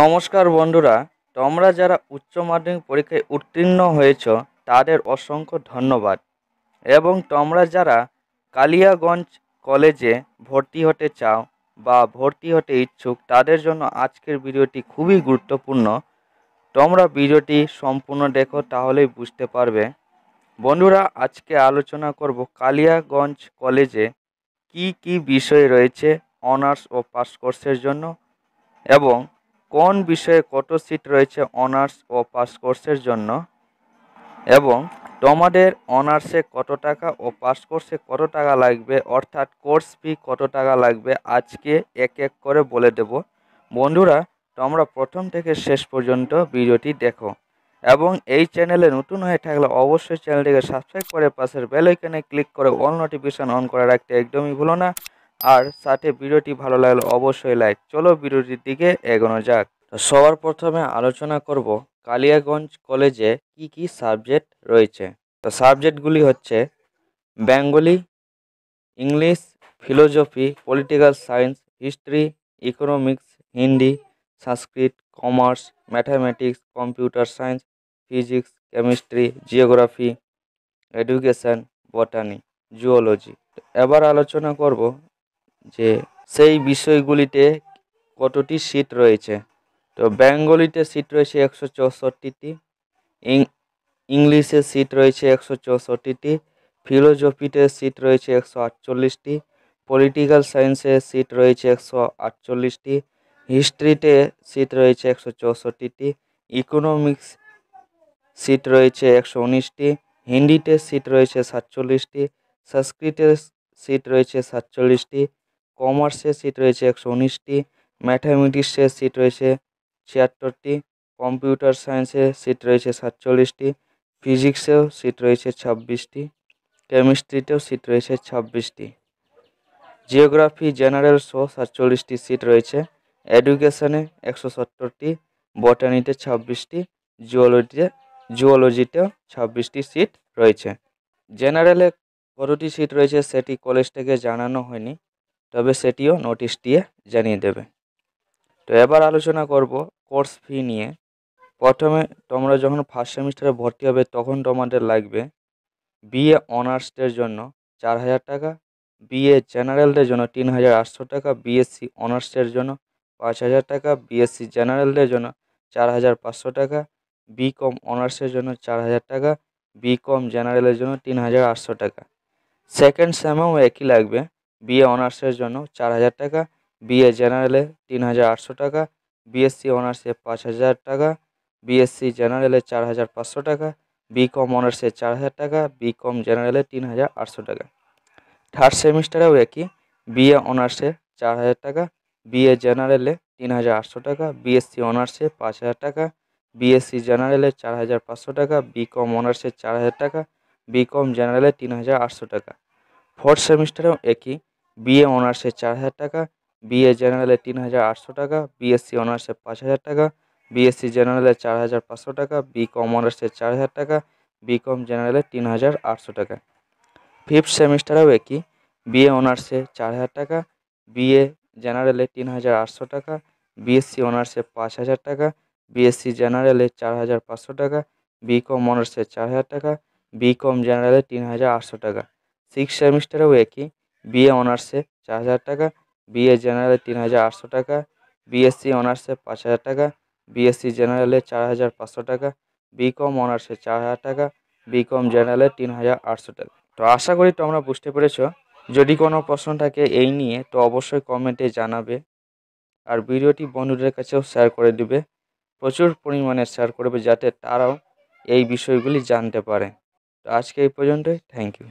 নমস্কার বন্ধুরা তোমরা যারা উচ্চ মাধ্যমিক পরীক্ষায় উত্তীর্ণ হয়েছ তাদের অসংখ্য ধন্যবাদ এবং তোমরা যারা কালিয়াগঞ্জ কলেজে ভর্তি হতে চাও বা ভর্তি হতে ইচ্ছুক তাদের জন্য আজকের ভিডিওটি খুবই গুরুত্বপূর্ণ তোমরা ভিডিওটি সম্পূর্ণ দেখো তাহলেই বুঝতে পারবে বন্ধুরা আজকে আলোচনা করব কালিয়াগঞ্জ কলেজে কি কি বিষয় রয়েছে অনার্স ও পাস কোর্সের জন্য এবং কোন বিষয়ে কত সিট রয়েছে অনার্স ও পাস কোর্সের জন্য এবং তোমাদের অনার্সে কত টাকা ও পাস কোর্সে কত টাকা লাগবে অর্থাৎ কোর্স ফি কত টাকা লাগবে আজকে এক এক করে বলে দেব বন্ধুরা তোমরা প্রথম থেকে শেষ পর্যন্ত ভিডিওটি দেখো এবং এই চ্যানেলে নতুন হয়ে থাকলে অবশ্যই চ্যানেলটিকে সাবস্ক্রাইব করে পাশের বেলাইকানে ক্লিক করে অল নোটিফিকেশন অন করে রাখতে একদমই ভুলো না আর সাথে ভিডিওটি ভালো লাগলে অবশ্যই লাইক চলো ভিডিওটির দিকে এগোনো যাক সবার প্রথমে আলোচনা করব কালিয়াগঞ্জ কলেজে কি কি সাবজেক্ট রয়েছে তো সাবজেক্টগুলি হচ্ছে Bengali English philosophy political science history economics Hindi Sanskrit commerce mathematics computer science physics chemistry geography education botany zoology এবার আলোচনা করব যে সেই বিষয়গুলিতে কতটি সিট রয়েছে তো বেঙ্গলিতে সিট রয়েছে একশো চৌষট্টিটি ইংলিশে সিট রয়েছে একশো চৌষট্টিটি ফিলোজফিতে সিট রয়েছে একশো আটচল্লিশটি পলিটিক্যাল সায়েন্সে সিট রয়েছে একশো আটচল্লিশটি হিস্ট্রিতে সিট রয়েছে একশো চৌষট্টিটি ইকোনমিক্স সিট রয়েছে একশো উনিশটি হিন্দিতে সিট রয়েছে সাতচল্লিশটি সংস্কৃতের সিট রয়েছে সাতচল্লিশটি কমার্সের সিট রয়েছে একশো উনিশটি ম্যাথামেটিক্সের সিট রয়েছে ছিয়াত্তরটি কম্পিউটার সায়েন্সের সিট রয়েছে সাতচল্লিশটি ফিজিক্সেও সিট রয়েছে ছাব্বিশটি কেমিস্ট্রিতেও সিট রয়েছে ছাব্বিশটি জিওগ্রাফি জেনারেল শো সাতচল্লিশটি সিট রয়েছে এডুকেশানে একশো সত্তরটি বটানিতে ছাব্বিশটি জুওলজিতে জুওলজিতেও ছাব্বিশটি সিট রয়েছে জেনারেলে কতটি সিট রয়েছে সেটি কলেজ থেকে জানানো হয়নি তবে সেটিও নোটিশ দিয়ে জানিয়ে দেবে তো এবার আলোচনা করব কোর্স ফি নিয়ে প্রথমে তোমরা যখন ফার্স্ট সেমিস্টারে ভর্তি হবে তখন তোমাদের লাগবে বিএ অনার্সদের জন্য চার হাজার টাকা বিএ জেনারেলদের জন্য তিন হাজার আটশো টাকা বিএসসি অনার্সের জন্য পাঁচ হাজার টাকা বিএসসি জেনারেলদের জন্য চার হাজার পাঁচশো টাকা বিকম অনার্সের জন্য চার হাজার টাকা বিকম জেনারেলের জন্য তিন হাজার আটশো টাকা সেকেন্ড সেমেও একই লাগবে বিএ অনার্সের জন্য চার হাজার টাকা বিএ জেনারেলে তিন হাজার আটশো টাকা বিএসসি অনার্সে পাঁচ হাজার টাকা বিএসসি জেনারেলে চার হাজার পাঁচশো টাকা বিকম অনার্সে চার হাজার টাকা বিকম জেনারেলে তিন হাজার আটশো টাকা থার্ড সেমিস্টারেও একই বিএ অনার্সে চার হাজার টাকা বিএ জেনারেলে তিন হাজার আটশো টাকা বিএসসি অনার্সে পাঁচ হাজার টাকা বিএসসি জেনারেলে চার হাজার পাঁচশো টাকা বিকম অনার্সে চার হাজার টাকা বিকম জেনারেলে তিন হাজার আটশো টাকা ফোর্থ সেমিস্টারেও একই बीए ऑनर्स से 4000 টাকা बीए জেনারেলের 3800 টাকা बीएससी ऑनर्स से 5000 টাকা बीएससी জেনারেলের 4500 টাকা বিकॉम ऑनर्स से 4000 টাকা বিकॉम জেনারেলের 3800 টাকা ফিপথ সেমিস্টারেও একই बीए ऑनर्स से 4000 টাকা बीए জেনারেলের 3800 টাকা बीएससी ऑनर्स से 5000 টাকা बीएससी জেনারেলের 4500 টাকা বিकॉम ऑनर्स से 4000 টাকা বিकॉम জেনারেলের 3800 টাকা সিক্স সেমিস্টারেও একই বিএ অনার্সে চার হাজার টাকা বিএ জেনারেলে তিন হাজার আটশো টাকা বিএসসি অনার্সে পাঁচ হাজার টাকা বিএসসি জেনারেলে চার হাজার পাঁচশো টাকা বিকম অনার্সে চার হাজার টাকা বিকম জেনারেলে তিন হাজার আটশো টাকা তো আশা করি তোমরা বুঝতে পেরেছ যদি কোনো প্রশ্ন থাকে এই নিয়ে তো অবশ্যই কমেন্টে জানাবে আর ভিডিওটি বন্ধুদের কাছেও শেয়ার করে দিবে প্রচুর পরিমাণে শেয়ার করবে যাতে তারাও এই বিষয়গুলি জানতে পারে তো আজকে এই পর্যন্তই থ্যাংক ইউ